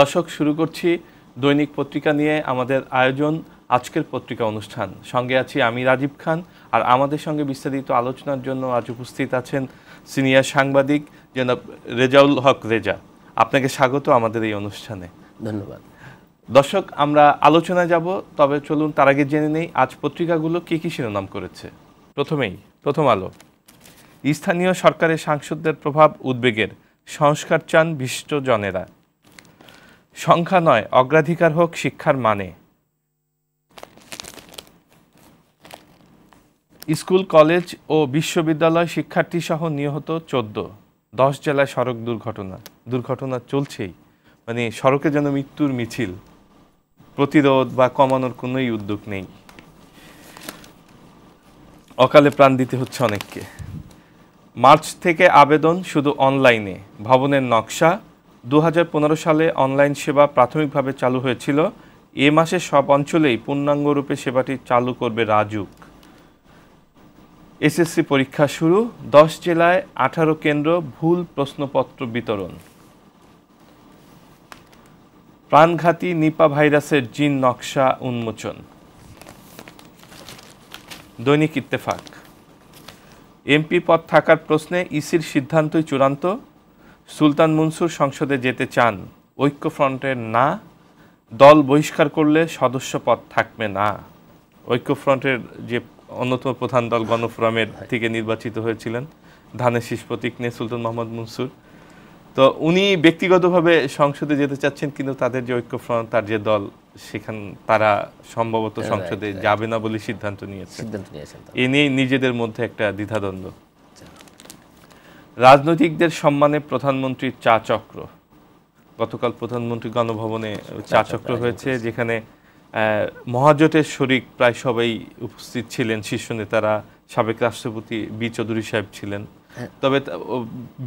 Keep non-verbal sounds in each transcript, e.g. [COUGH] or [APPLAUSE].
দর্শক শুরু করছি দৈনিক পত্রিকা নিয়ে আমাদের আয়োজন আজকের পত্রিকা অনুষ্ঠান সঙ্গে আছি আমি রাজীব খান আর আমাদের সঙ্গে বিস্তারিত আলোচনার জন্য আজ উপস্থিত আছেন সিনিয়র সাংবাদিক জনাব রেজাউল হক রেজা আপনাকে স্বাগত আমাদের এই অনুষ্ঠানে ধন্যবাদ দর্শক আমরা আলোচনায় যাব তবে চলুন তার আগে জেনে নেই আজ পত্রিকাগুলো কী কী শিরোনাম করেছে প্রথমেই প্রথম আলো স্থানীয় সরকারের সাংসদদের প্রভাব উদ্বেগের সংস্কার চান বিশিষ্টজনেরা সংখ্যা নয় অগ্রাধিকার হোক শিক্ষার মানে স্কুল কলেজ ও বিশ্ববিদ্যালয় শিক্ষার্থীসহ নিহত চোদ্দ দশ জেলায় সড়ক দুর্ঘটনা দুর্ঘটনা চলছেই মানে সড়কে যেন মৃত্যুর মিছিল প্রতিরোধ বা কমানোর কোনোই উদ্যোগ নেই অকালে প্রাণ দিতে হচ্ছে অনেককে মার্চ থেকে আবেদন শুধু অনলাইনে ভবনের নকশা দু সালে অনলাইন সেবা প্রাথমিকভাবে চালু হয়েছিল এ মাসে সব অঞ্চলেই পূর্ণাঙ্গ রূপে সেবাটি চালু করবে রাজুক এসএসসি পরীক্ষা শুরু দশ জেলায় আঠারো কেন্দ্র ভুল প্রশ্নপত্র বিতরণ প্রাণঘাতী নিপা ভাইরাসের জিন নকশা উন্মোচন দৈনিক ইত্তেফাক এমপি পদ থাকার প্রশ্নে ইসির সিদ্ধান্তই চূড়ান্ত সুলতান মনসুর সংসদে যেতে চান ঐক্যফ্রন্টের না দল বহিষ্কার করলে সদস্য পদ থাকবে না ঐক্যফ্রন্টের যে অন্যতম প্রধান দল গণফোরামের থেকে নির্বাচিত হয়েছিলেন ধানের শীষ প্রতীক নিয়ে সুলতান মোহাম্মদ মনসুর তো উনি ব্যক্তিগতভাবে সংসদে যেতে চাচ্ছেন কিন্তু তাদের যে ঐক্যফ্রন্ট তার যে দল সেখান তারা সম্ভবত সংসদে যাবে না বলে সিদ্ধান্ত নিয়েছে সিদ্ধান্ত নিয়েছেন এ নিয়ে নিজেদের মধ্যে একটা দ্বিধাদ্বন্দ্ব রাজনৈতিকদের সম্মানে প্রধানমন্ত্রীর চা চক্র গতকাল প্রধানমন্ত্রী গণভবনে চা চক্র হয়েছে যেখানে মহাজোটের শরিক প্রায় সবাই উপস্থিত ছিলেন শীর্ষ নেতারা সাবেক রাষ্ট্রপতি বি চৌধুরী সাহেব ছিলেন হ্যাঁ। তবে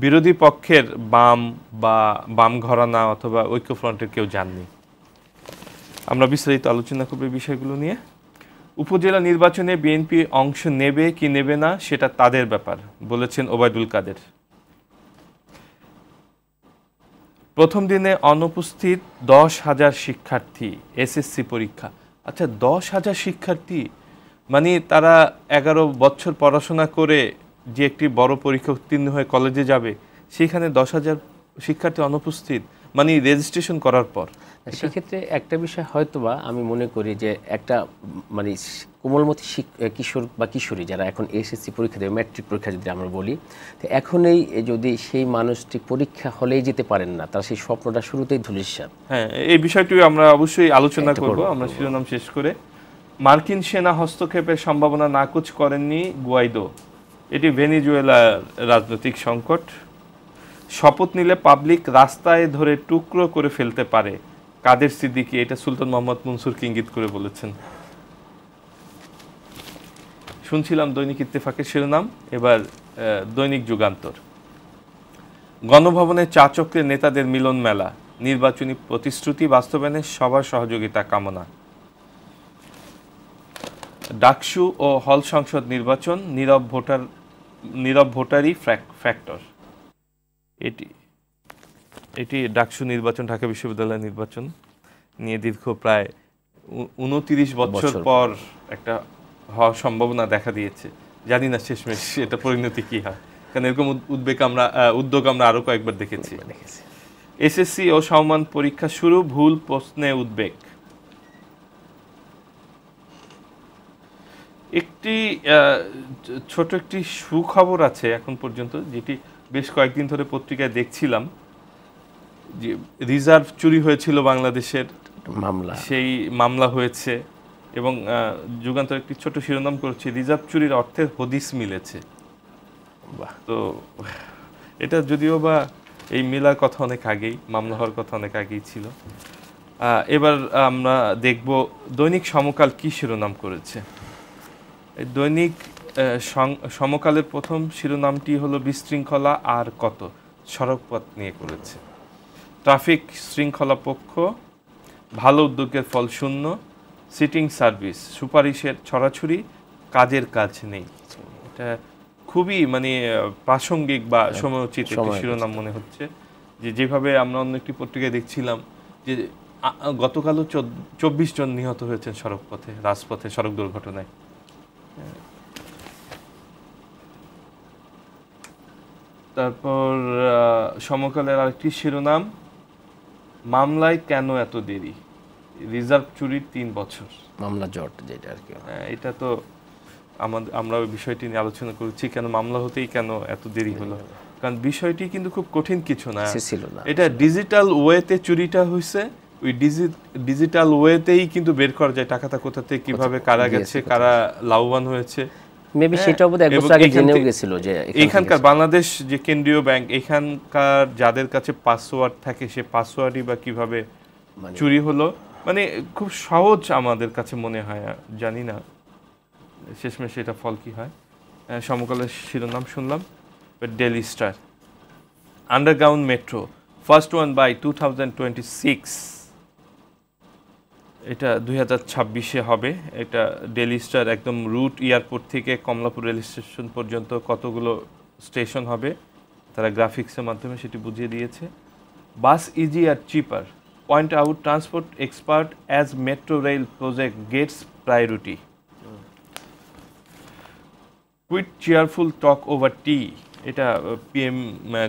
বিরোধী পক্ষের বাম বা বাম ঘরানা অথবা ঐক্যফ্রন্টের কেউ যাননি আমরা বিস্তারিত আলোচনা করব বিষয়গুলো নিয়ে উপজেলা নির্বাচনে বিএনপি অংশ নেবে কি নেবে না সেটা তাদের ব্যাপার বলেছেন ওবায়দুল কাদের প্রথম দিনে অনুপস্থিত দশ হাজার শিক্ষার্থী এসএসসি পরীক্ষা আচ্ছা দশ হাজার শিক্ষার্থী মানে তারা এগারো বছর পড়াশোনা করে যে একটি বড় পরীক্ষা উত্তীর্ণ হয়ে কলেজে যাবে সেখানে দশ হাজার শিক্ষার্থী অনুপস্থিত মানে রেজিস্ট্রেশন করার পর সেক্ষেত্রে একটা বিষয় হয়তোবা আমি মনে করি যে একটা মানে কোমলমতি কিশোর বা কিশোরী যারা এখন এসএসসি পরীক্ষা দেবে ম্যাট্রিক পরীক্ষা যদি আমরা বলি তো এখনই যদি সেই মানুষটি পরীক্ষা হলেই যেতে পারেন না তার সেই স্বপ্নটা শুরুতেই ধুলিস হ্যাঁ এই বিষয়টি আমরা অবশ্যই আলোচনা করব আমরা শিরোনাম শেষ করে মার্কিন সেনা হস্তক্ষেপের সম্ভাবনা নাকচ করেননি গুয়াইদো এটি ভেনিজুয়েলার রাজনৈতিক সংকট শপথ নিলে পাবলিক রাস্তায় ধরে টুকরো করে ফেলতে পারে কাদের সিদ্দিকি এটা সুলতান মোহাম্মদ মনসুর কিঙ্গিত করে বলেছেন শুনছিলাম দৈনিক ইত্তেফাকের শিরোনাম এবার দৈনিক যুগান্তর গণভবনে চা চক্রের নেতাদের মিলন মেলা নির্বাচনী প্রতিশ্রুতি বাস্তবায়নে সবার সহযোগিতা কামনা ডাকসু ও হল সংসদ নির্বাচন নীরব ভোটার নীরব ভোটারই ফ্যাক্টর এটি এটি ডাকসু নির্বাচন ঢাকা বিশ্ববিদ্যালয় নির্বাচন নিয়ে দীর্ঘ প্রায় উনতিরিশ বছর পর একটা হওয়ার সম্ভাবনা দেখা দিয়েছে জানি না শেষমেশ এটা পরিণতি কি হয় কারণ এরকম উদ্বেগ আমরা উদ্যোগ আমরা আরও কয়েকবার দেখেছি এসএসসি ও সম্মান পরীক্ষা শুরু ভুল প্রশ্নে উদ্বেগ একটি ছোট একটি সুখবর আছে এখন পর্যন্ত যেটি বেশ কয়েকদিন ধরে পত্রিকায় দেখছিলাম যে রিজার্ভ চুরি হয়েছিল বাংলাদেশের মামলা সেই মামলা হয়েছে এবং যুগান্তর একটি ছোট শিরোনাম করেছে রিজার্ভ চুরির অর্থের হদিস মিলেছে তো এটা যদিও বা এই মেলার কথা অনেক আগেই মামলা হওয়ার কথা অনেক আগেই ছিল এবার আমরা দেখব দৈনিক সমকাল কি শিরোনাম করেছে দৈনিক সমকালের প্রথম শিরোনামটি হলো বিশৃঙ্খলা আর কত সড়কপথ নিয়ে করেছে ট্রাফিক শৃঙ্খলা পক্ষ ভালো উদ্যোগের ফল শূন্য সিটিং সার্ভিস সুপারিশের ছড়াছড়ি কাজের কাজ নেই এটা খুবই মানে প্রাসঙ্গিক বা হ্যাঁ, সময়োচিত একটি শিরোনাম মনে হচ্ছে যে যেভাবে আমরা অন্য একটি পত্রিকায় দেখছিলাম যে গতকালও চব্বিশ জন নিহত হয়েছেন সড়কপথে রাজপথে সড়ক দুর্ঘটনায় তারপর সমকালের আরেকটি শিরোনাম মামলায় কেন এত দেরি রিজার্ভ চুরির তিন বছর মামলা জট যেটা আর কি হ্যাঁ, এটা তো আমাদের আমরা ওই বিষয়টি নিয়ে আলোচনা করেছি কেন মামলা হতেই কেন এত দেরি হলো কারণ বিষয়টি কিন্তু খুব কঠিন কিছু না ছিল না এটা ডিজিটাল ওয়েতে চুরিটা হয়েছে ওই ডিজিটাল ওয়েতেই কিন্তু বের করা যায় টাকাটা কোথা থেকে কিভাবে কারা গেছে কারা লাভবান হয়েছে মেবি সেটার উপর এক বছর আগে জেনেও গেছিল যে এখানকার বাংলাদেশ যে কেন্দ্রীয় ব্যাংক এখানকার যাদের কাছে পাসওয়ার্ড থাকে সে পাসওয়ার্ডই বা কিভাবে মানে- চুরি হলো মানে খুব সহজ আমাদের কাছে মনে হয় জানি না শেষমেশ এটা ফল কি হয় সমকালের শিরোনাম শুনলাম Daily Star underground metro first one by two thousand twenty six এটা দুই ছাব্বিশে হবে এটা ডেলি স্টার একদম রুট এয়ারপোর্ট থেকে কমলাপুর রেল স্টেশন পর্যন্ত কতগুলো স্টেশন হবে তারা গ্রাফিক্সের মাধ্যমে সেটি বুঝিয়ে দিয়েছে বাস ইজি আর cheaper point out transport expert as metro rail project gets priority quite cheerful talk over tea এটা পিএম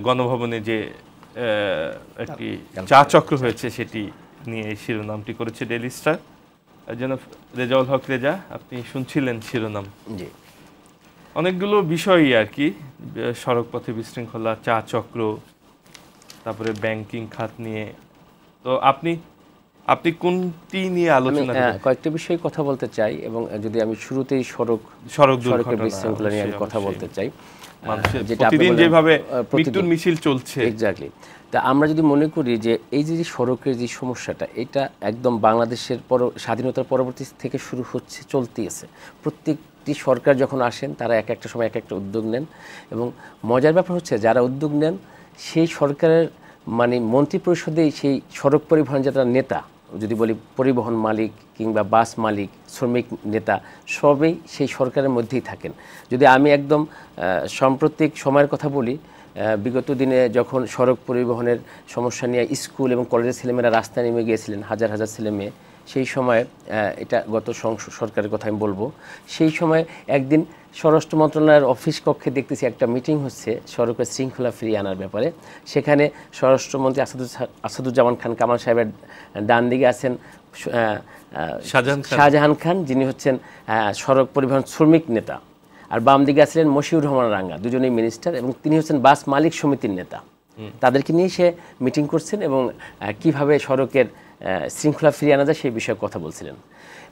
গণভবনে যে একটি চা চক্র হয়েছে সেটি নিয়ে এই শিরোনামটি করেছে ডেলি স্টার যেন রেজাউল হক রেজা আপনি শুনছিলেন শিরোনাম জি অনেকগুলো বিষয়ই আর কি সড়কপথে বিশৃঙ্খলা চা চক্র তারপরে ব্যাংকিং খাত নিয়ে তো আপনি আপনি কোনটি নিয়ে আলোচনা কয়েকটি বিষয়ে কথা বলতে চাই এবং যদি আমি শুরুতেই সড়ক সড়ক সড়কের বিশৃঙ্খলা নিয়ে আমি কথা বলতে চাই মানুষের প্রতিদিন যেভাবে মৃত্যুর মিছিল চলছে এক্স্যাক্টলি তা আমরা যদি মনে করি যে এই যে সড়কের যে সমস্যাটা এটা একদম বাংলাদেশের পর স্বাধীনতার পরবর্তী থেকে শুরু হচ্ছে চলতে গেছে প্রত্যেকটি সরকার যখন আসেন তারা এক একটা সময় এক একটা উদ্যোগ নেন এবং মজার ব্যাপার হচ্ছে যারা উদ্যোগ নেন সেই সরকারের মানে মন্ত্রী পরিষদেই সেই সড়ক পরিবহন যারা নেতা যদি বলি পরিবহন মালিক কিংবা বাস মালিক শ্রমিক নেতা সবেই সেই সরকারের মধ্যেই থাকেন যদি আমি একদম সাম্প্রতিক সময়ের কথা বলি বিগত দিনে যখন সড়ক পরিবহনের সমস্যা নিয়ে স্কুল এবং কলেজের ছেলেমেয়েরা রাস্তায় নেমে গিয়েছিলেন হাজার হাজার ছেলেমেয়ে সেই সময় এটা গত সরকারের কথা আমি বলবো সেই সময় একদিন স্বরাষ্ট্র মন্ত্রণালয়ের অফিস কক্ষে দেখতেছি একটা মিটিং হচ্ছে সড়কের শৃঙ্খলা ফিরিয়ে আনার ব্যাপারে সেখানে স্বরাষ্ট্রমন্ত্রী আসাদুজ্জামান খান কামাল সাহেবের ডান দিকে আছেন শাহজাহান খান যিনি হচ্ছেন সড়ক পরিবহন শ্রমিক নেতা আর বাম দিকে আসলেন মশিউর রহমান রাঙ্গা দুজনেই মিনিস্টার এবং তিনি হচ্ছেন বাস মালিক সমিতির নেতা তাদেরকে নিয়ে সে মিটিং করছেন এবং কিভাবে সড়কের শৃঙ্খলা ফিরিয়ে আনা যায় সেই বিষয়ে কথা বলছিলেন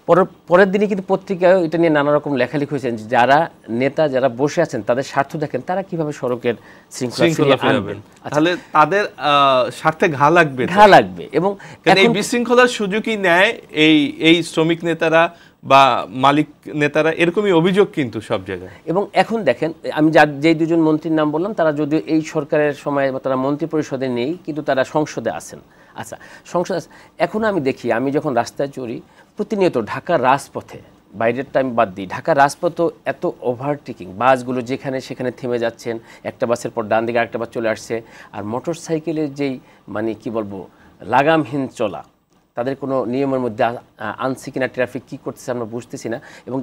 পরের পরের দিনে কিন্তু পত্রিকায় এটা নিয়ে নানা রকম লেখালেখি হয়েছেন যারা নেতা যারা বসে আছেন তাদের স্বার্থ দেখেন তারা কিভাবে সড়কের শৃঙ্খলা আনবেন আচ্ছা। তাহলে তাদের স্বার্থে ঘা লাগবে ঘা লাগবে এবং এই বিশৃঙ্খলার সুযোগই নেয় এই এই শ্রমিক নেতারা বা মালিক নেতারা এরকমই অভিযোগ কিন্তু সব জায়গায় এবং এখন দেখেন আমি যা যেই দুজন মন্ত্রীর নাম বললাম তারা যদিও এই সরকারের সময় বা তারা মন্ত্রী পরিষদে নেই কিন্তু তারা সংসদে আছেন আচ্ছা সংসদ এখন আমি দেখি আমি যখন রাস্তায় চড়ি প্রতিনিয়ত ঢাকার রাজপথে বাইরের টাইম বাদ দিই ঢাকা রাজপথও এত ওভারটেকিং বাসগুলো যেখানে সেখানে থেমে যাচ্ছেন একটা বাসের পর ডান দিকে আরেকটা বাস চলে আসছে আর মোটর সাইকেলের যেই মানে কি বলবো লাগামহীন চলা তাদের কোনো নিয়মের মধ্যে আনছি কিনা ট্রাফিক কী করতেছে আমরা বুঝতেছি না এবং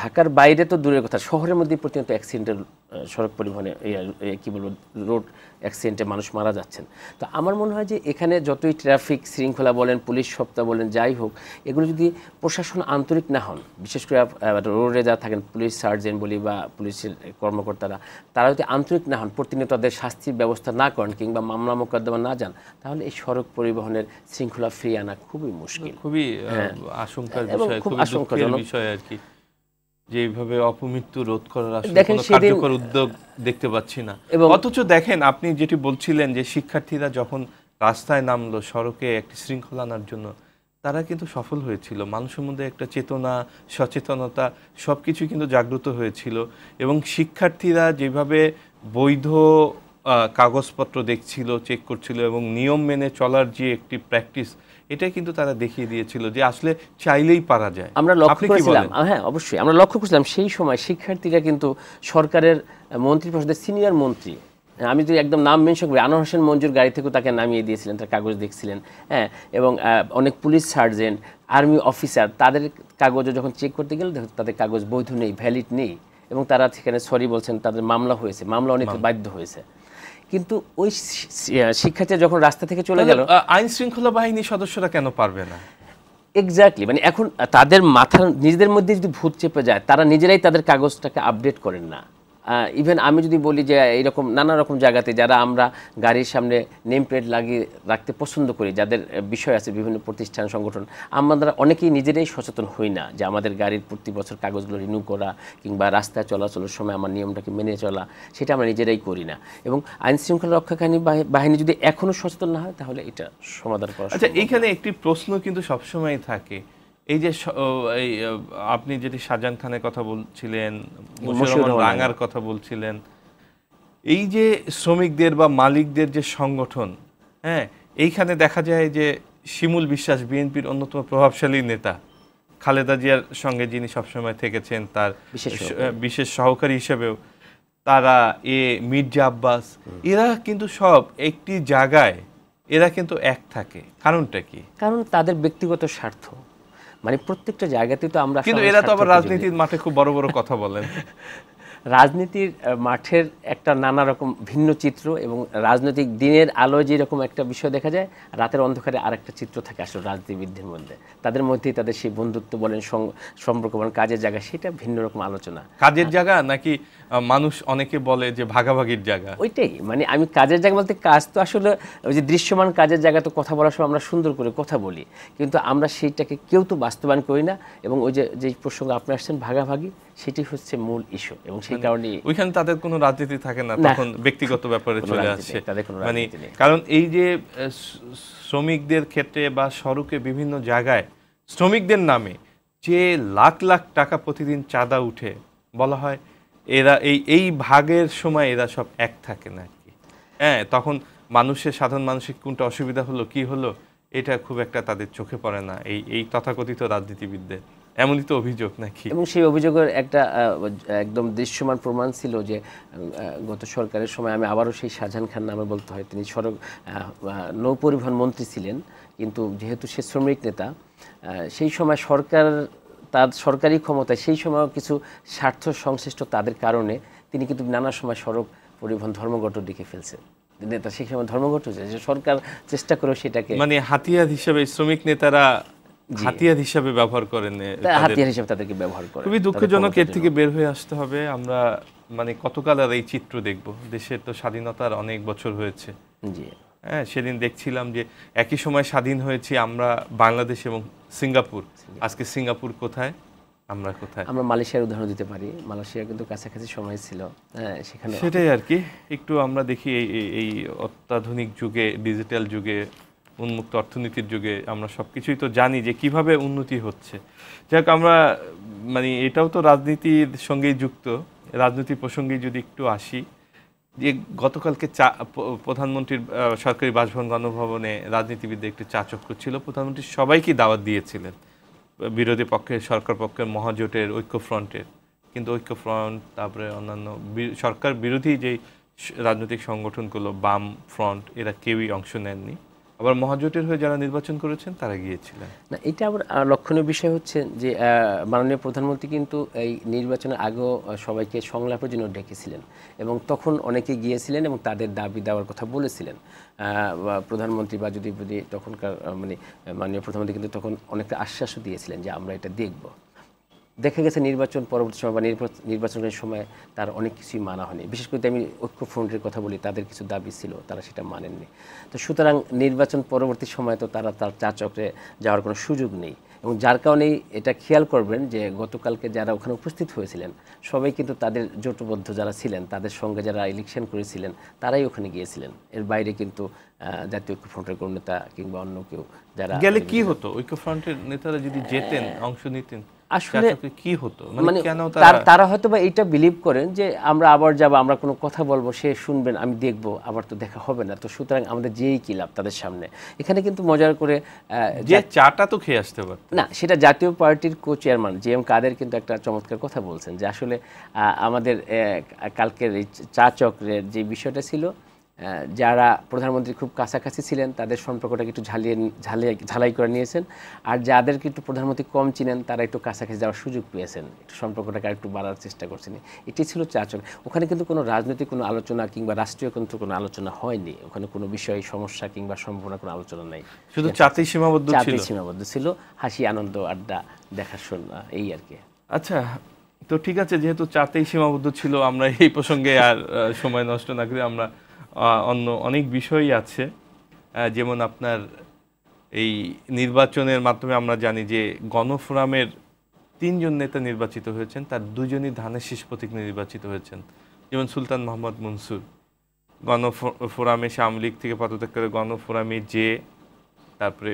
ঢাকার বাইরে তো দূরের কথা শহরের মধ্যে প্রতিনিয়ত অ্যাক্সিডেন্টের সড়ক পরিবহনে কী বলবো রোড অ্যাক্সিডেন্টে মানুষ মারা যাচ্ছেন তো আমার মনে হয় যে এখানে যতই ট্রাফিক শৃঙ্খলা বলেন পুলিশ সপ্তাহ বলেন যাই হোক এগুলো যদি প্রশাসন আন্তরিক না হন বিশেষ করে রোডে যা থাকেন পুলিশ সার্জেন্ট বলি বা পুলিশের কর্মকর্তারা তারা যদি আন্তরিক না হন প্রতিনিয়ত তাদের শাস্তির ব্যবস্থা না করেন কিংবা মামলা মোকদ্দমা না যান তাহলে এই সড়ক পরিবহনের শৃঙ্খলা ফিরিয়ে আনা খুবই মুশকিল খুবই হ্যাঁ। আশঙ্কার বিষয় খুব আশঙ্কাজনক বিষয় আর কি যেভাবে অপমৃত্যু রোধ করার কার্যকর উদ্যোগ দেখতে পাচ্ছি না অথচ দেখেন আপনি যেটি বলছিলেন যে শিক্ষার্থীরা যখন রাস্তায় নামলো সড়কে একটি শৃঙ্খলা আনার জন্য তারা কিন্তু সফল হয়েছিল মানুষের মধ্যে একটা চেতনা সচেতনতা সব কিছুই কিন্তু জাগ্রত হয়েছিল এবং শিক্ষার্থীরা যেভাবে বৈধ কাগজপত্র দেখছিল চেক করছিল এবং নিয়ম মেনে চলার যে একটি প্র্যাকটিস এটাই কিন্তু তারা দেখিয়ে দিয়েছিল যে আসলে চাইলেই পারা যায় আমরা লক্ষ্য করেছিলাম হ্যাঁ অবশ্যই আমরা লক্ষ্য করেছিলাম সেই সময় শিক্ষার্থীরা কিন্তু সরকারের মন্ত্রী পরিষদের সিনিয়র মন্ত্রী হ্যাঁ, আমি যদি একদম নাম মেনশন করি আনোয়ার হোসেন মঞ্জুর গাড়ি থেকেও তাকে নামিয়ে দিয়েছিলেন তার কাগজ দেখছিলেন হ্যাঁ এবং অনেক পুলিশ সার্জেন্ট আর্মি অফিসার তাদের কাগজও যখন চেক করতে গেলে তাদের কাগজ বৈধ নেই ভ্যালিড নেই এবং তারা সেখানে সরি বলছেন তাদের মামলা হয়েছে মামলা অনেক বাধ্য হয়েছে কিন্তু ওই শিক্ষার্থী যখন রাস্তা থেকে চলে গেল আইন শৃঙ্খলা বাহিনী সদস্যরা কেন পারবে না এক্স্যাক্টলি মানে এখন তাদের মাথার নিজেদের মধ্যে যদি ভূত চেপে যায় তারা নিজেরাই তাদের কাগজটাকে আপডেট করেন না ইভেন আমি যদি বলি যে এইরকম নানা রকম জায়গাতে যারা আমরা গাড়ির সামনে নেম প্লেট লাগিয়ে রাখতে পছন্দ করি যাদের বিষয় আছে বিভিন্ন প্রতিষ্ঠান সংগঠন আমরা অনেকেই নিজেরাই সচেতন হই না যে আমাদের গাড়ির প্রতি বছর কাগজগুলো রিনিউ করা কিংবা রাস্তায় চলাচলের সময় আমার নিয়মটাকে মেনে চলা সেটা আমরা নিজেরাই করি না এবং আইন শৃঙ্খলা রক্ষাকারী বাহিনী যদি এখনও সচেতন না হয় তাহলে এটা সমাধান করা আচ্ছা এখানে একটি প্রশ্ন কিন্তু সবসময় থাকে এই যে আপনি যেটি শাহজাহান খানের কথা বলছিলেন রাঙার কথা বলছিলেন এই যে শ্রমিকদের বা মালিকদের যে সংগঠন হ্যাঁ এইখানে দেখা যায় যে শিমুল বিশ্বাস বিএনপির অন্যতম প্রভাবশালী নেতা খালেদা জিয়ার সঙ্গে যিনি সবসময় থেকেছেন তার বিশেষ সহকারী হিসেবেও তারা এ মির্জা আব্বাস এরা কিন্তু সব একটি জায়গায় এরা কিন্তু এক থাকে কারণটা কি কারণ তাদের ব্যক্তিগত স্বার্থ মানে প্রত্যেকটা জায়গাতেই তো আমরা কিন্তু এরা তো আবার রাজনীতির মাঠে খুব বড় বড় কথা বলেন [LAUGHS] রাজনীতির মাঠের একটা নানা রকম ভিন্ন চিত্র এবং রাজনৈতিক দিনের আলোয় যেরকম একটা বিষয় দেখা যায় রাতের অন্ধকারে আর একটা চিত্র থাকে আসলে রাজনীতিবিদদের মধ্যে তাদের মধ্যেই তাদের সেই বন্ধুত্ব বলেন সম্পর্ক বলেন কাজের জায়গা সেটা ভিন্ন রকম আলোচনা কাজের জায়গা নাকি মানুষ অনেকে বলে যে ভাগাভাগির জায়গা ওইটাই মানে আমি কাজের জায়গা বলতে কাজ তো আসলে ওই যে দৃশ্যমান কাজের জায়গা তো কথা বলার সময় আমরা সুন্দর করে কথা বলি কিন্তু আমরা সেইটাকে কেউ তো বাস্তবায়ন করি না এবং ওই যে যে প্রসঙ্গ আপনি আসছেন ভাগাভাগি সেটি হচ্ছে মূল ইস্যু এবং সেই মানে কারণে ওইখানে তাদের কোনো রাজনীতি থাকে না তখন ব্যক্তিগত ব্যাপারে চলে আসছে মানে কারণ এই যে শ্রমিকদের ক্ষেত্রে বা সড়কে বিভিন্ন জায়গায় শ্রমিকদের নামে যে লাখ লাখ টাকা প্রতিদিন চাঁদা উঠে বলা হয় এরা এই এই ভাগের সময় এরা সব এক থাকে না কি হ্যাঁ তখন মানুষের সাধারণ মানুষের কোনটা অসুবিধা হলো কি হলো এটা খুব একটা তাদের চোখে পড়ে না এই এই তথাকথিত রাজনীতিবিদদের এমনই তো অভিযোগ নাকি এবং সেই অভিযোগের একটা একদম দৃশ্যমান প্রমাণ ছিল যে গত সরকারের সময় আমি আবারও সেই শাহজাহান খান নামে বলতে হয় তিনি সড়ক নৌপরিবহন মন্ত্রী ছিলেন কিন্তু যেহেতু সে শ্রমিক নেতা সেই সময় সরকার তার সরকারি ক্ষমতায় সেই সময়ও কিছু স্বার্থ সংশ্লিষ্ট তাদের কারণে তিনি কিন্তু নানা সময় সড়ক পরিবহন ধর্মঘট ডেকে ফেলছেন নেতা সেই সময় ধর্মঘট হয়েছে যে সরকার চেষ্টা করে সেটাকে মানে হাতিয়ার হিসেবে শ্রমিক নেতারা হাতিয়ার হিসাবে ব্যবহার করেন হাতিয়ার হিসেবে তাদেরকে ব্যবহার করে খুবই দুঃখজনক এর থেকে বের হয়ে আসতে হবে আমরা মানে কতকাল আর এই চিত্র দেখব দেশের তো স্বাধীনতার অনেক বছর হয়েছে জি হ্যাঁ সেদিন দেখছিলাম যে একই সময় স্বাধীন হয়েছি আমরা বাংলাদেশ এবং সিঙ্গাপুর আজকে সিঙ্গাপুর কোথায় আমরা কোথায় আমরা মালয়েশিয়ার উদাহরণ দিতে পারি মালয়েশিয়া কিন্তু কাছাকাছি সময় ছিল হ্যাঁ সেখানে সেটাই আর কি একটু আমরা দেখি এই এই অত্যাধুনিক যুগে ডিজিটাল যুগে উন্মুক্ত অর্থনীতির যুগে আমরা সব কিছুই তো জানি যে কিভাবে উন্নতি হচ্ছে যাই আমরা মানে এটাও তো রাজনীতির সঙ্গেই যুক্ত রাজনীতি প্রসঙ্গে যদি একটু আসি যে গতকালকে চা প্রধানমন্ত্রীর সরকারি বাসভবন গণভবনে রাজনীতিবিদদের একটি চাচক্র ছিল প্রধানমন্ত্রী সবাইকে দাওয়াত দিয়েছিলেন বিরোধী পক্ষের সরকার পক্ষের মহাজোটের ঐক্যফ্রন্টের কিন্তু ঐক্যফ্রন্ট তারপরে অন্যান্য সরকার বিরোধী যেই রাজনৈতিক সংগঠনগুলো বাম ফ্রন্ট এরা কেউই অংশ নেননি আবার মহাজোটের হয়ে যারা নির্বাচন করেছেন তারা গিয়েছিলেন না এটা আবার লক্ষণীয় বিষয় হচ্ছে যে মাননীয় প্রধানমন্ত্রী কিন্তু এই নির্বাচনের আগেও সবাইকে সংলাপের জন্য ডেকেছিলেন এবং তখন অনেকে গিয়েছিলেন এবং তাদের দাবি দেওয়ার কথা বলেছিলেন প্রধানমন্ত্রী বা যদি তখনকার মানে মাননীয় প্রধানমন্ত্রী কিন্তু তখন অনেকটা আশ্বাসও দিয়েছিলেন যে আমরা এটা দেখব দেখা গেছে নির্বাচন পরবর্তী সময় বা নির্বাচনের সময় তার অনেক কিছুই মানা হয়নি বিশেষ করে আমি ঐক্য ফ্রন্টের কথা বলি তাদের কিছু দাবি ছিল তারা সেটা মানেননি তো সুতরাং নির্বাচন পরবর্তী সময় তো তারা তার চা চক্রে যাওয়ার কোনো সুযোগ নেই এবং যার কারণেই এটা খেয়াল করবেন যে গতকালকে যারা ওখানে উপস্থিত হয়েছিলেন সবাই কিন্তু তাদের জোটবদ্ধ যারা ছিলেন তাদের সঙ্গে যারা ইলেকশন করেছিলেন তারাই ওখানে গিয়েছিলেন এর বাইরে কিন্তু জাতীয় ঐক্য ফ্রন্টের কোনো নেতা কিংবা অন্য কেউ যারা গেলে কি হতো ঐক্য ফ্রন্টের নেতারা যদি যেতেন অংশ নিতেন আসলে কি হতো মানে, মানে কেন তারা হয়তো বা এটা বিলিভ করেন যে আমরা আবার যাব আমরা কোনো কথা বলবো সে শুনবেন আমি দেখব আবার তো দেখা হবে না তো সুতরাং আমাদের যেই কি লাভ তাদের সামনে এখানে কিন্তু মজার করে যে চাটা তো খেয়ে আসতে পারে না সেটা জাতীয় পার্টির co chairman G M Quader কিন্তু একটা চমৎকার কথা বলছেন যে আসলে আমাদের কালকের এই চা চক্রের যে বিষয়টা ছিল যারা প্রধানমন্ত্রী খুব কাছাকাছি ছিলেন তাদের সম্পর্কটা একটু ঝালিয়ে ঝালিয়ে ঝালাই করে নিয়েছেন আর যাদেরকে একটু প্রধানমন্ত্রী কম চিনেন তারা একটু কাছাকাছি যাওয়ার সুযোগ পেয়েছেন একটু সম্পর্কটাকে একটু বাড়ার চেষ্টা করছেন এটি ছিল চাচক ওখানে কিন্তু কোনো রাজনৈতিক কোনো আলোচনা কিংবা রাষ্ট্রীয় কিন্তু কোনো আলোচনা হয়নি ওখানে কোনো বিষয় সমস্যা কিংবা সম্ভাবনা কোনো আলোচনা নেই শুধু চাতেই সীমাবদ্ধ ছিল সীমাবদ্ধ ছিল হাসি আনন্দ আড্ডা শোনা এই আর কি আচ্ছা তো ঠিক আছে যেহেতু চাতেই সীমাবদ্ধ ছিল আমরা এই প্রসঙ্গে আর সময় নষ্ট না করে আমরা অন্য অনেক বিষয়ই আছে যেমন আপনার এই নির্বাচনের মাধ্যমে আমরা জানি যে গণফোরামের তিনজন নেতা নির্বাচিত হয়েছেন তার দুজনই ধানের শেষ প্রতীক নির্বাচিত হয়েছেন যেমন সুলতান মোহাম্মদ মনসুর গণফোরামে সে আওয়ামী লীগ থেকে পদত্যাগ করে গণফোরামে যে তারপরে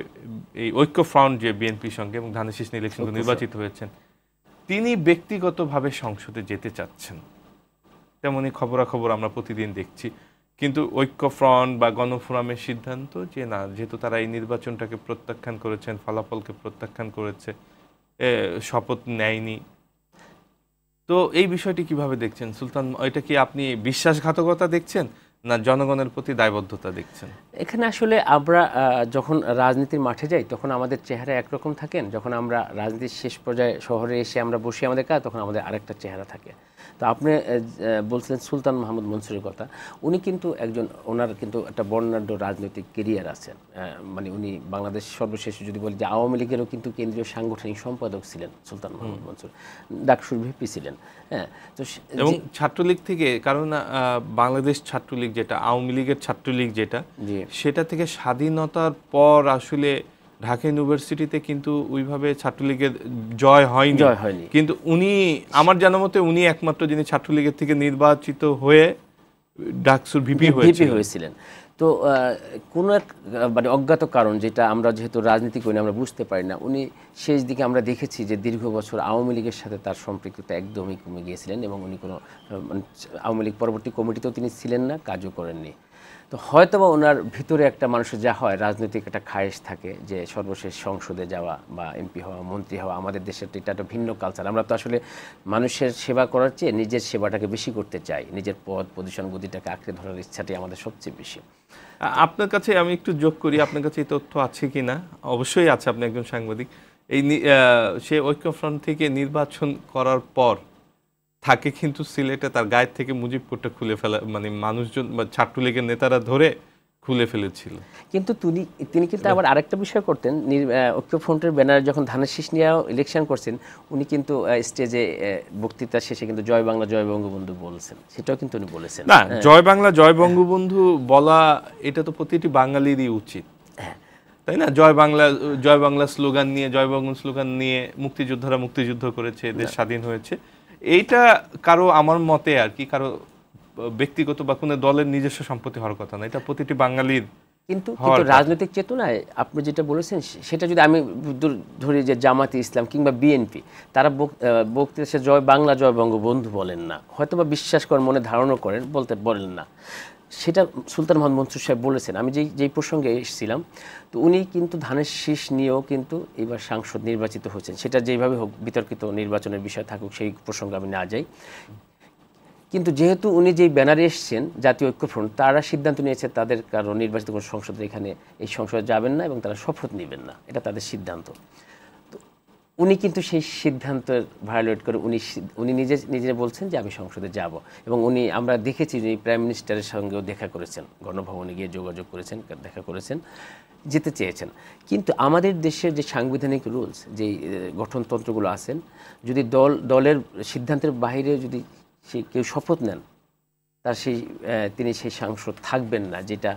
এই ঐক্য ফ্রন্ট যে বিএনপির সঙ্গে এবং ধানের শীষ ইলেকশন নির্বাচিত হয়েছেন তিনি ব্যক্তিগতভাবে সংসদে যেতে চাচ্ছেন তেমনই খবরাখবর আমরা প্রতিদিন দেখছি কিন্তু ঐক্যফ্রন্ট বা গণফোরামের সিদ্ধান্ত যে না যেহেতু তারা এই নির্বাচনটাকে প্রত্যাখ্যান করেছেন ফলাফলকে প্রত্যাখ্যান করেছে শপথ নেয়নি তো এই বিষয়টি কিভাবে দেখছেন সুলতান এটা কি আপনি বিশ্বাসঘাতকতা দেখছেন না জনগণের প্রতি দায়বদ্ধতা দেখছেন এখানে আসলে আমরা যখন রাজনীতির মাঠে যাই তখন আমাদের চেহারা একরকম থাকেন যখন আমরা রাজনীতির শেষ পর্যায়ে শহরে এসে আমরা বসি আমাদের কাজ তখন আমাদের আরেকটা চেহারা থাকে তো আপনি বলছিলেন সুলতান মাহমুদ মনসুরের কথা উনি কিন্তু একজন ওনার কিন্তু একটা বর্ণাঢ্য রাজনৈতিক কেরিয়ার আছেন মানে উনি বাংলাদেশ সর্বশেষ যদি বলি যে আওয়ামী লীগেরও কিন্তু কেন্দ্রীয় সাংগঠনিক সম্পাদক ছিলেন সুলতান মাহমুদ মনসুর ডাকসুর ভিপি ছিলেন হ্যাঁ তো এবং ছাত্রলীগ থেকে কারণ বাংলাদেশ ছাত্রলীগ যেটা আওয়ামী লীগের ছাত্রলীগ যেটা সেটা থেকে স্বাধীনতার পর আসলে ঢাকা ইউনিভার্সিটিতে কিন্তু ওইভাবে ছাত্রলীগের জয় হয়নি জয় হয়নি কিন্তু উনি আমার জানা মতে উনি একমাত্র যিনি ছাত্রলীগের থেকে নির্বাচিত হয়ে ডাকসুর ভিপি হয়েছিলেন তো কোনো এক মানে অজ্ঞাত কারণ যেটা আমরা যেহেতু রাজনীতি করি আমরা বুঝতে পারি না উনি শেষ দিকে আমরা দেখেছি যে দীর্ঘ বছর আওয়ামী লীগের সাথে তার সম্পৃক্ততা একদমই কমে গিয়েছিলেন এবং উনি কোনো মানে আওয়ামী লীগ পরবর্তী কমিটিতেও তিনি ছিলেন না কাজও করেননি তো হয়তো বা ওনার ভিতরে একটা মানুষের যা হয় রাজনৈতিক একটা খায়েশ থাকে যে সর্বশেষ সংসদে যাওয়া বা এমপি হওয়া মন্ত্রী হওয়া আমাদের দেশের তো এটা একটা ভিন্ন কালচার আমরা তো আসলে মানুষের সেবা করার চেয়ে নিজের সেবাটাকে বেশি করতে চাই নিজের পদ পজিশন গতিটাকে আঁকড়ে ধরার ইচ্ছাটি আমাদের সবচেয়ে বেশি আপনার কাছে আমি একটু যোগ করি আপনার কাছে এই তথ্য আছে কি না অবশ্যই আছে আপনি একজন সাংবাদিক এই সে ঐক্যফ্রন্ট থেকে নির্বাচন করার পর থাকে কিন্তু সিলেটে তার গায়ের থেকে মুজিবপুরটা খুলে ফেলা মানে মানুষজন বা ছাট্টু ছাত্রলীগের নেতারা ধরে খুলে ফেলেছিল কিন্তু তিনি তিনি কিন্তু হ্যাঁ। আবার আরেকটা বিষয় করতেন ঐক্যফ্রন্টের ব্যানার যখন ধানের শীষ নিয়েও ইলেকশন করছেন উনি কিন্তু স্টেজে বক্তৃতার শেষে কিন্তু জয় বাংলা জয় বঙ্গবন্ধু বলছেন সেটাও কিন্তু উনি বলেছেন না হ্যাঁ। জয় বাংলা জয় বঙ্গবন্ধু বলা এটা তো প্রতিটি বাঙালিরই উচিত হ্যাঁ। তাই না জয় বাংলা জয় বাংলা স্লোগান নিয়ে জয় বঙ্গ স্লোগান নিয়ে মুক্তিযোদ্ধারা মুক্তিযুদ্ধ করেছে দেশ স্বাধীন হয়েছে এইটা কারো আমার মতে আর কি কারো ব্যক্তিগত বা কোনো দলের নিজস্ব সম্পত্তি হওয়ার কথা না এটা প্রতিটি বাঙালির কিন্তু রাজনৈতিক চেতনায় আপনি যেটা বলেছেন সেটা যদি আমি ধরি যে জামাতি ইসলাম কিংবা বিএনপি তারা বক্তৃতা সে জয় বাংলা জয় বঙ্গবন্ধু বলেন না হয়তো বা বিশ্বাস করেন মনে ধারণা করেন বলতে বলেন না সেটা সুলতান মোহাম্মদ মনসুর সাহেব বলেছেন আমি যেই যেই প্রসঙ্গে এসেছিলাম তো উনি কিন্তু ধানের শীষ নিয়েও কিন্তু এবার সাংসদ নির্বাচিত হয়েছেন সেটা যেভাবে হোক বিতর্কিত নির্বাচনের বিষয় থাকুক সেই প্রসঙ্গে আমি না যাই কিন্তু যেহেতু উনি যেই ব্যানারে এসছেন জাতীয় ঐক্যফ্রন্ট তারা সিদ্ধান্ত নিয়েছে তাদের কারণ নির্বাচিত কোনো সংসদের এখানে এই সংসদে যাবেন না এবং তারা শপথ নেবেন না এটা তাদের সিদ্ধান্ত উনি কিন্তু সেই সিদ্ধান্তের ভায়োলেট করে উনি উনি নিজে নিজে বলছেন যে আমি সংসদে যাব এবং উনি আমরা দেখেছি যে প্রাইম মিনিস্টারের সঙ্গেও দেখা করেছেন গণভবনে গিয়ে যোগাযোগ করেছেন দেখা করেছেন যেতে চেয়েছেন কিন্তু আমাদের দেশের যে সাংবিধানিক রুলস যে গঠনতন্ত্রগুলো আছেন যদি দল দলের সিদ্ধান্তের বাহিরে যদি সে কেউ শপথ নেন তার সেই তিনি সেই সাংসদ থাকবেন না যেটা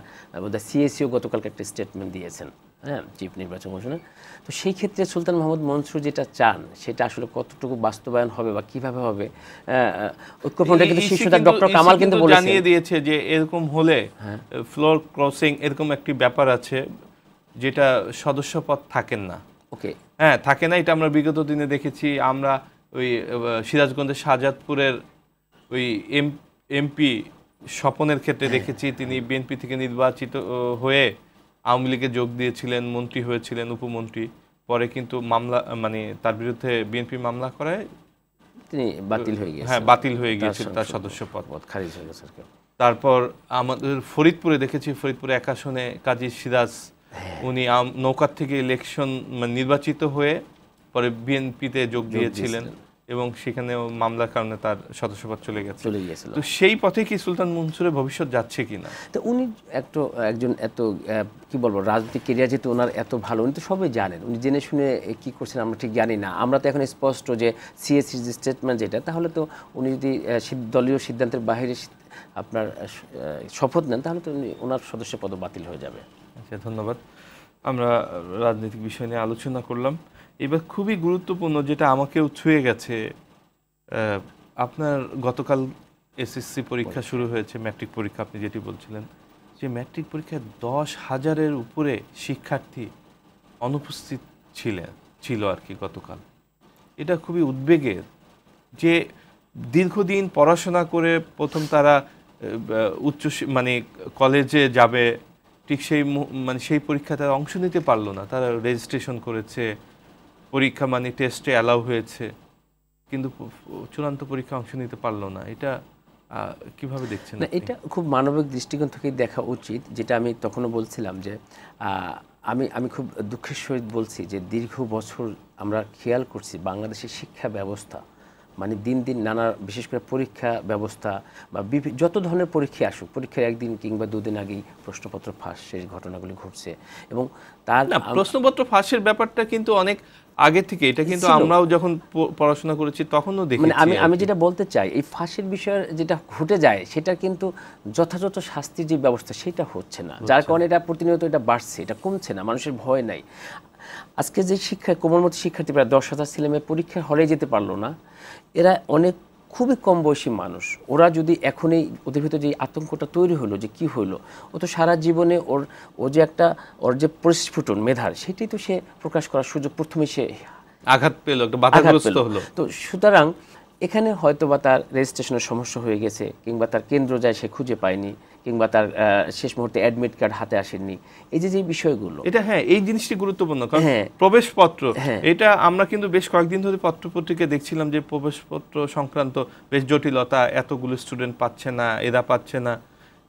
সিএসিও e গতকালকে একটা স্টেটমেন্ট দিয়েছেন হ্যাঁ চিফ নির্বাচন কমিশনার তো সেই ক্ষেত্রে সুলতান মাহমুদ মনসুর যেটা চান সেটা আসলে কতটুকু বাস্তবায়ন হবে বা কিভাবে হবে ঐক্যফ্রন্টের কিন্তু শীর্ষ নেতা ডক্টর কামাল কিন্তু জানিয়ে দিয়েছে যে এরকম হলে ফ্লোর হ্যাঁ। ক্রসিং এরকম একটি ব্যাপার আছে যেটা সদস্যপদ থাকেন না ওকে হ্যাঁ থাকে না এটা আমরা বিগত দিনে দেখেছি আমরা ওই সিরাজগঞ্জের শাহজাদপুরের ওই এম এমপি স্বপনের ক্ষেত্রে হ্যাঁ। দেখেছি তিনি বিএনপি থেকে নির্বাচিত হয়ে আওয়ামী লীগে যোগ দিয়েছিলেন মন্ত্রী হয়েছিলেন উপমন্ত্রী পরে কিন্তু মামলা মানে তার বিরুদ্ধে বিএনপি মামলা করায় তিনি বাতিল হয়ে গিয়েছে হ্যাঁ বাতিল হয়ে গিয়েছিল তার সদস্য পদ খারিজ হয়ে গেছে তারপর আমাদের ফরিদপুরে দেখেছি ফরিদপুরে এক আসনে কাজী সিরাজ হ্যাঁ। উনি নৌকার থেকে ইলেকশন নির্বাচিত হয়ে পরে বিএনপিতে যোগ দিয়েছিলেন এবং সেখানে মামলার কারণে তার সদস্যপদ চলে গেছে চলে গিয়েছিল তো সেই পথে কি সুলতান মনসুরের ভবিষ্যৎ যাচ্ছে কি না তো উনি একটু একজন এত কি বলবো রাজনৈতিক কেরিয়ার যেহেতু ওনার এত ভালো উনি তো সবাই জানেন উনি জেনে শুনে কি করছেন আমরা ঠিক জানি না আমরা তো এখন স্পষ্ট যে সিএসির যে স্টেটমেন্ট যেটা তাহলে তো উনি যদি দলীয় সিদ্ধান্তের বাইরে আপনার শপথ নেন তাহলে তো উনি ওনার সদস্য পদ বাতিল হয়ে যাবে আচ্ছা ধন্যবাদ আমরা রাজনৈতিক বিষয় নিয়ে আলোচনা করলাম এবার খুবই গুরুত্বপূর্ণ যেটা আমাকেও ছুঁয়ে গেছে আপনার গতকাল এসএসসি পরীক্ষা শুরু হয়েছে ম্যাট্রিক পরীক্ষা আপনি যেটি বলছিলেন যে ম্যাট্রিক পরীক্ষায় দশ হাজারের উপরে শিক্ষার্থী অনুপস্থিত ছিলেন ছিল আর কি গতকাল এটা খুবই উদ্বেগের যে দীর্ঘদিন পড়াশোনা করে প্রথম তারা উচ্চ মানে কলেজে যাবে ঠিক সেই মানে সেই পরীক্ষা তারা অংশ নিতে পারলো না তারা রেজিস্ট্রেশন করেছে পরীক্ষা মানে টেস্টে অ্যালাউ হয়েছে কিন্তু চূড়ান্ত পরীক্ষা অংশ নিতে পারলো না এটা কিভাবে দেখছেন না এটা খুব মানবিক দৃষ্টিকোণ থেকেই দেখা উচিত যেটা আমি তখনও বলছিলাম যে আমি আমি খুব দুঃখের সহিত বলছি যে দীর্ঘ বছর আমরা খেয়াল করছি বাংলাদেশের শিক্ষা ব্যবস্থা মানে দিন দিন নানা বিশেষ করে পরীক্ষা ব্যবস্থা বা যত ধরনের পরীক্ষা আসুক পরীক্ষার একদিন কিংবা দুদিন আগেই প্রশ্নপত্র ফাঁস সেই ঘটনাগুলি ঘটছে এবং তার প্রশ্নপত্র ফাঁসের ব্যাপারটা কিন্তু অনেক আগে থেকে এটা কিন্তু আমরাও যখন পড়াশোনা করেছি তখনও দেখি মানে আমি আমি যেটা বলতে চাই এই ফাঁসির বিষয়ে যেটা ঘটে যায় সেটা কিন্তু যথাযথ শাস্তির যে ব্যবস্থা সেটা হচ্ছে না যার কারণে এটা প্রতিনিয়ত এটা বাড়ছে এটা কমছে না মানুষের ভয় নাই আজকে যে শিক্ষা কোমলমতি শিক্ষার্থী প্রায় দশ হাজার ছেলে মেয়ে পরীক্ষা হলে যেতে পারলো না এরা অনেক খুবই কম বয়সী মানুষ ওরা যদি এখনই ওদের ভিতরে যে আতঙ্কটা তৈরি হলো যে কি হলো ও তো সারা জীবনে ওর ও যে একটা ওর যে প্রস্ফুটন মেধার সেটি তো সে প্রকাশ করার সুযোগ প্রথমে সে আঘাত পেল একটা বাধাগ্রস্ত হলো তো সুতরাং এখানে হয়তো বা তার রেজিস্ট্রেশনের সমস্যা হয়ে গেছে কিংবা তার কেন্দ্র যায় সে খুঁজে পায়নি কিংবা তার শেষ মুহূর্তে অ্যাডমিট কার্ড হাতে আসেননি এই যে যে বিষয়গুলো এটা হ্যাঁ এই জিনিসটি গুরুত্বপূর্ণ কারণ হ্যাঁ। প্রবেশপত্র হ্যাঁ। এটা আমরা কিন্তু বেশ কয়েকদিন ধরে পত্রপত্রিকা দেখছিলাম যে প্রবেশপত্র সংক্রান্ত বেশ জটিলতা এতগুলো স্টুডেন্ট পাচ্ছে না এরা পাচ্ছে না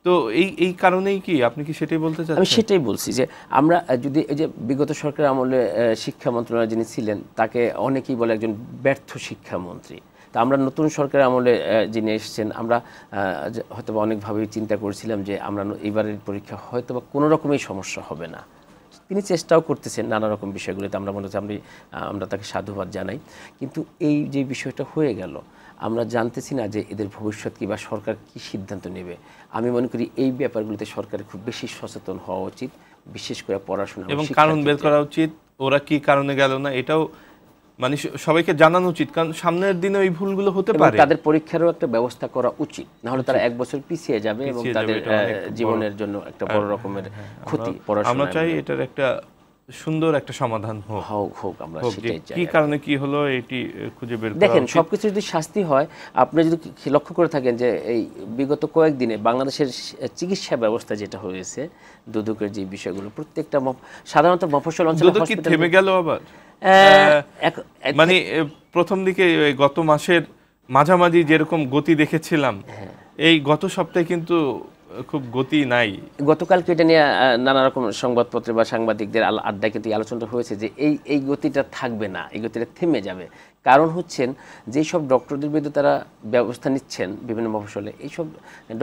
তো এই এই কারণেই কি আপনি কি সেটাই বলতে চান আমি সেটাই বলছি যে আমরা যদি এই যে বিগত সরকার আমলে শিক্ষা মন্ত্রণালয় যিনি ছিলেন তাকে অনেকেই বলে একজন ব্যর্থ শিক্ষামন্ত্রী তো আমরা নতুন সরকার আমলে যিনি এসেছেন আমরা হয়তো অনেকভাবেই চিন্তা করেছিলাম যে আমরা এবারের পরীক্ষা হয়তো বা কোনো রকমই সমস্যা হবে না তিনি চেষ্টাও করতেছেন নানা রকম বিষয়গুলিতে আমরা মনে হচ্ছে আমরা আমরা তাকে সাধুবাদ জানাই কিন্তু এই যে বিষয়টা হয়ে গেল আমরা জানতেছি না যে এদের ভবিষ্যৎ কী বা সরকার কি সিদ্ধান্ত নেবে আমি মনে করি এই ব্যাপারগুলিতে সরকারের খুব বেশি সচেতন হওয়া উচিত বিশেষ করে পড়াশোনা এবং কারণ বের করা উচিত ওরা কি কারণে গেল না এটাও মানে সবাইকে জানানো উচিত কারণ সামনের দিনে ওই ভুলগুলো হতে পারে তাদের পরীক্ষারও একটা ব্যবস্থা করা উচিত না হলে তারা এক বছর পিছিয়ে যাবে এবং তাদের জীবনের জন্য একটা বড় রকমের হ্যাঁ, হ্যাঁ, ক্ষতি আমরা চাই এটার একটা সুন্দর একটা সমাধান হোক হোক হোক আমরা সেটাই চাই কি কারণে কি হলো এটি খুঁজে বের করা দেখেন সবকিছু যদি শাস্তি হয় আপনি যদি লক্ষ্য করে থাকেন যে এই বিগত কয়েক দিনে বাংলাদেশের চিকিৎসা ব্যবস্থা যেটা হয়েছে দুদকের যে বিষয়গুলো প্রত্যেকটা সাধারণত মফস্বল অঞ্চলে থেমে গেল আবার মানে প্রথম দিকে গত মাসের মাঝামাঝি যেরকম গতি দেখেছিলাম হ্যাঁ। এই গত সপ্তাহে কিন্তু খুব গতি নাই গতকালকে এটা নিয়ে নানা রকম সংবাদপত্রে বা সাংবাদিকদের আড্ডায় কিন্তু আলোচনাটা হয়েছে যে এই এই গতিটা থাকবে না এই গতিটা থেমে যাবে কারণ হচ্ছেন যেই সব ডক্টরদের বিরুদ্ধে তারা ব্যবস্থা নিচ্ছেন বিভিন্ন মফসলে এইসব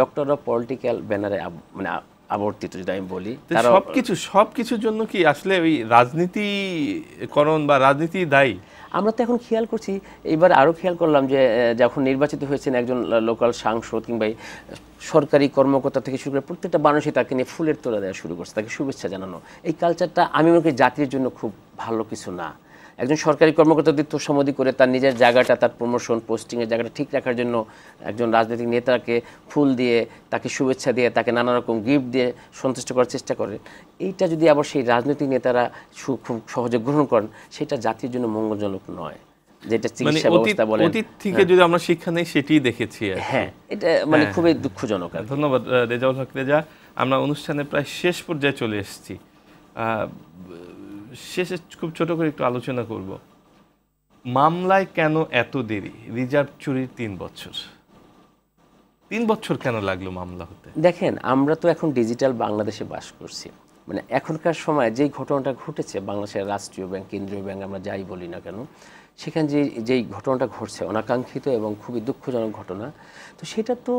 ডক্টররা পলিটিক্যাল ব্যানারে মানে আবর্তিত যদি আমি বলি সবকিছু সবকিছুর জন্য কি আসলে ওই রাজনীতিকরণ বা রাজনীতি দায়ী আমরা তো এখন খেয়াল করছি এবার আরও খেয়াল করলাম যে যখন নির্বাচিত হয়েছেন একজন লোকাল সাংসদ কিংবা সরকারি কর্মকর্তা থেকে শুরু করে প্রত্যেকটা মানুষই তাকে নিয়ে ফুলের তোলা দেওয়া শুরু করছে তাকে শুভেচ্ছা জানানো এই কালচারটা আমি মনে করি জাতির জন্য খুব ভালো কিছু না একজন সরকারি কর্মকর্তাদের তোষামদি করে তার নিজের জায়গাটা তার প্রমোশন পোস্টিংয়ের জায়গাটা ঠিক রাখার জন্য একজন রাজনৈতিক নেতাকে ফুল দিয়ে তাকে শুভেচ্ছা দিয়ে তাকে নানা রকম গিফট দিয়ে সন্তুষ্ট করার চেষ্টা করেন এইটা যদি আবার সেই রাজনৈতিক নেতারা খুব সহজে গ্রহণ করেন সেটা জাতির জন্য মঙ্গলজনক নয় যেটা মানে চিকিৎসা ব্যবস্থা বলেন অতীত থেকে হ্যাঁ। যদি আমরা শিক্ষা নেই সেটাই দেখেছি হ্যাঁ এটা মানে হ্যাঁ। খুবই দুঃখজনক ধন্যবাদ রেজাউল হক রেজা আমরা অনুষ্ঠানে প্রায় শেষ পর্যায়ে চলে এসেছি শেষে খুব ছোট করে একটু আলোচনা করব মামলায় কেন এত দেরি রিজার্ভ চুরির তিন বছর তিন বছর কেন লাগলো মামলা হতে দেখেন আমরা তো এখন ডিজিটাল বাংলাদেশে বাস করছি মানে এখনকার সময় যেই ঘটনাটা ঘটেছে বাংলাদেশের রাষ্ট্রীয় ব্যাংক কেন্দ্রীয় ব্যাংক আমরা যাই বলি না কেন সেখানে যে যেই ঘটনাটা ঘটছে অনাকাঙ্ক্ষিত এবং খুবই দুঃখজনক ঘটনা তো সেটা তো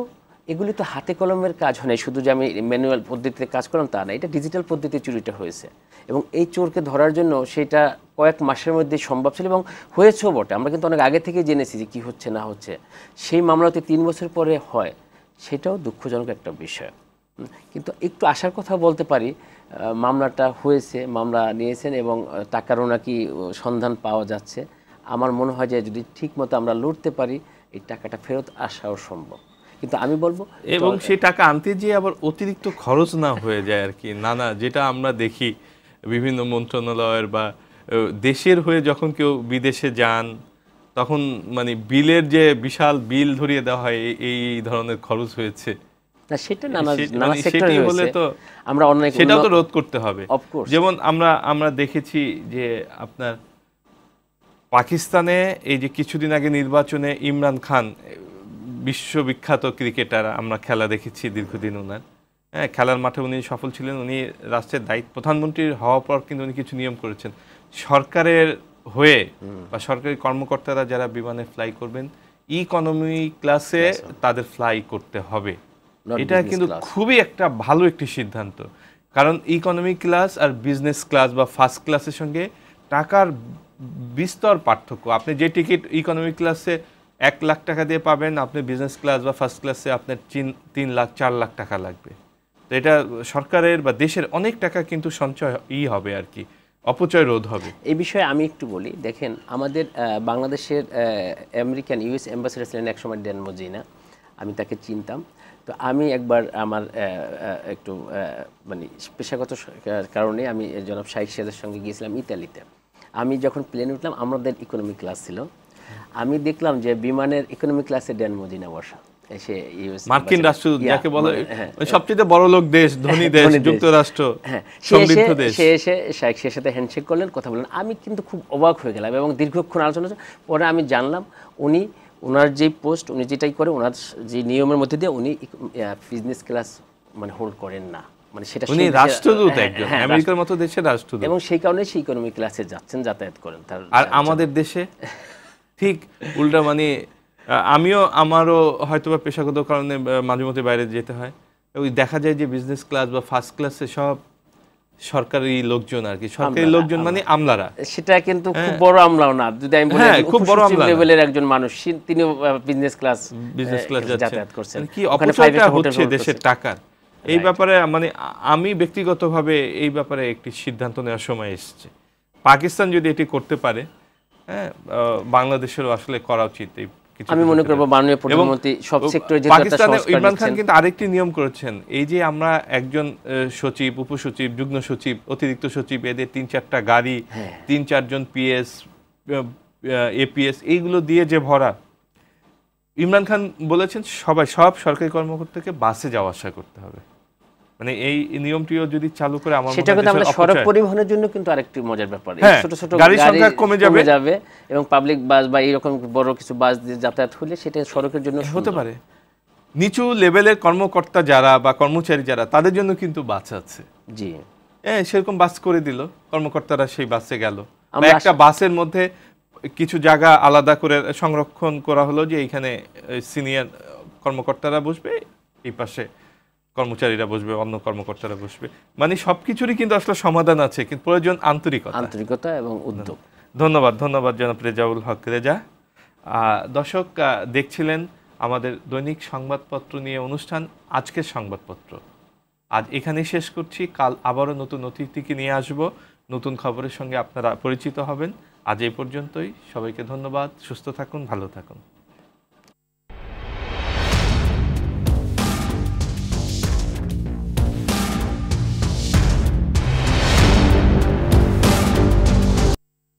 এগুলি তো হাতে কলমের কাজ হয় না শুধু যে আমি ম্যানুয়াল পদ্ধতিতে কাজ করলাম তা না এটা ডিজিটাল পদ্ধতিতে চুরিটা হয়েছে এবং এই চোরকে ধরার জন্য সেটা কয়েক মাসের মধ্যে সম্ভব ছিল এবং হয়েছেও বটে আমরা কিন্তু অনেক আগে থেকে জেনেছি যে কী হচ্ছে না হচ্ছে সেই মামলাতে তিন বছর পরে হয় সেটাও দুঃখজনক একটা বিষয় কিন্তু একটু আসার কথা বলতে পারি মামলাটা হয়েছে মামলা নিয়েছেন এবং টাকারও নাকি সন্ধান পাওয়া যাচ্ছে আমার মনে হয় যে যদি ঠিক মতো আমরা লড়তে পারি এই টাকাটা ফেরত আসাও সম্ভব কিন্তু আমি বলবো এবং সেই টাকা আনতে গিয়ে আবার অতিরিক্ত খরচ না হয়ে যায় আর কি নানা যেটা আমরা দেখি বিভিন্ন মন্ত্রণালয়ের বা দেশের হয়ে যখন কেউ বিদেশে যান তখন মানে বিলের যে বিশাল বিল ধরিয়ে দেওয়া হয় এই ধরনের খরচ হয়েছে না সেটা নানা নানা মানে সেক্টরে হলে তো আমরা অনেক সেটা তো রোধ করতে হবে যেমন আমরা আমরা দেখেছি যে আপনার পাকিস্তানে এই যে কিছুদিন আগে নির্বাচনে ইমরান খান বিশ্ববিখ্যাত ক্রিকেটার আমরা খেলা দেখেছি দীর্ঘদিন ওনার হ্যাঁ খেলার মাঠে উনি সফল ছিলেন উনি রাষ্ট্রের দায়িত্ব প্রধানমন্ত্রীর হওয়ার পর কিন্তু উনি কিছু নিয়ম করেছেন সরকারের হয়ে বা সরকারি কর্মকর্তারা যারা বিমানে ফ্লাই করবেন ইকোনমি ক্লাসে তাদের ফ্লাই করতে হবে এটা কিন্তু খুবই একটা ভালো একটি সিদ্ধান্ত কারণ ইকোনমি ক্লাস আর বিজনেস ক্লাস বা ফার্স্ট ক্লাসের সঙ্গে টাকার বিস্তর পার্থক্য আপনি যে টিকিট ইকোনমি ক্লাসে এক লাখ টাকা দিয়ে পাবেন আপনি বিজনেস ক্লাস বা ফার্স্ট ক্লাসে আপনার তিন তিন লাখ চার লাখ টাকা লাগবে তো এটা সরকারের বা দেশের অনেক টাকা কিন্তু সঞ্চয় ই হবে আর কি অপচয় রোধ হবে এই বিষয়ে আমি একটু বলি দেখেন আমাদের বাংলাদেশের আমেরিকান ইউএস অ্যাম্বাসেডার ছিলেন একসময় ড্যান মজিনা আমি তাকে চিনতাম তো আমি একবার আমার একটু মানে পেশাগত কারণে আমি জনাব শাহিক সাহেদের সঙ্গে গিয়েছিলাম ইতালিতে আমি যখন প্লেনে উঠলাম আমাদের ইকোনমিক ক্লাস ছিল আমি দেখলাম যে বিমানের ইকোনমি ক্লাসে ড্যান মদিনা বসা এসে মার্কিন যাকে বলে মানে, হ্যাঁ, সবচেয়ে বড় লোক দেশ হ্যাঁ, ধনী দেশ যুক্তরাষ্ট্র হ্যাঁ, সে এসে শেখ সাথে হ্যান্ডশেক করলেন কথা বললেন আমি কিন্তু খুব অবাক হয়ে গেলাম এবং দীর্ঘক্ষণ আলোচনা পরে আমি জানলাম উনি ওনার যে পোস্ট উনি যেটাই করে ওনার যে নিয়মের মধ্যে দিয়ে উনি বিজনেস ক্লাস মানে হোল্ড করেন না মানে সেটা উনি রাষ্ট্রদূত একজন আমেরিকার মতো রাষ্ট্রদূত এবং সেই কারণে সেই ইকোনমি ক্লাসে যাচ্ছেন যাতায়াত করেন তার আর আমাদের দেশে [LAUGHS] ঠিক উল্টা মানে আমিও আমারও হয়তো বা পেশাগত কারণে মাঝে মধ্যে বাইরে যেতে হয় ওই দেখা যায় যে বিজনেস ক্লাস বা ফার্স্ট ক্লাসে সব সরকারি লোকজন আর কি সরকারি লোকজন মানে আমলারা সেটা কিন্তু খুব হ্যাঁ। বড় আমলাও না যদি আমি বলি হ্যাঁ, খুব বড় আমলা লেভেলের একজন মানুষ তিনি বিজনেস ক্লাস বিজনেস ক্লাস যাতায়াত করছেন মানে কি অপচয়টা হচ্ছে দেশের টাকার এই ব্যাপারে মানে আমি ব্যক্তিগতভাবে এই ব্যাপারে একটি সিদ্ধান্ত নেওয়ার সময় এসেছে পাকিস্তান যদি এটি করতে পারে হ্যাঁ, বাংলাদেশেরও আসলে করা উচিত এই আমি মনে করব মাননীয় প্রধানমন্ত্রী সব সেক্টরে যেটা যেহেতু পাকিস্তানে ইমরান খান কিন্তু আরেকটি নিয়ম করেছেন এই যে আমরা একজন সচিব উপসচিব যুগ্ম সচিব অতিরিক্ত সচিব এদের তিন চারটা গাড়ি হ্যাঁ। তিন চারজন পিএস এপিএস এইগুলো দিয়ে যে ভরা ইমরান খান বলেছেন সবাই সব সরকারি কর্মকর্তাকে বাসে যাওয়া আসা করতে হবে মানে এই নিয়মটিও যদি চালু করে আমার সেটা কিন্তু আমাদের সড়ক পরিবহনের জন্য কিন্তু আরেকটি মজার ব্যাপার হ্যাঁ, ছোট ছোট গাড়ির সংখ্যা কমে যাবে যাবে এবং পাবলিক বাস বা এরকম বড় কিছু বাস দিয়ে যাতায়াত হলে সেটা সড়কের জন্য হতে পারে নিচু লেভেলের কর্মকর্তা যারা বা কর্মচারী যারা তাদের জন্য কিন্তু বাস আছে জি হ্যাঁ সেরকম বাস করে দিল কর্মকর্তারা সেই বাসে গেল একটা বাসের মধ্যে কিছু জায়গা আলাদা করে সংরক্ষণ করা হলো যে এইখানে সিনিয়র কর্মকর্তারা বসবে এই পাশে কর্মচারীরা বসবে অন্য কর্মকর্তারা বসবে মানে সব কিছুরই কিন্তু আসলে সমাধান আছে কিন্তু প্রয়োজন আন্তরিকতা আন্তরিকতা এবং উদ্যোগ ধন্যবাদ ধন্যবাদ জনাব রেজাউল হক রেজা দর্শক দেখছিলেন আমাদের দৈনিক সংবাদপত্র নিয়ে অনুষ্ঠান আজকের সংবাদপত্র আজ এখানেই শেষ করছি কাল আবারও নতুন অতিথিকে নিয়ে আসব নতুন খবরের সঙ্গে আপনারা পরিচিত হবেন আজ এই পর্যন্তই সবাইকে ধন্যবাদ সুস্থ থাকুন ভালো থাকুন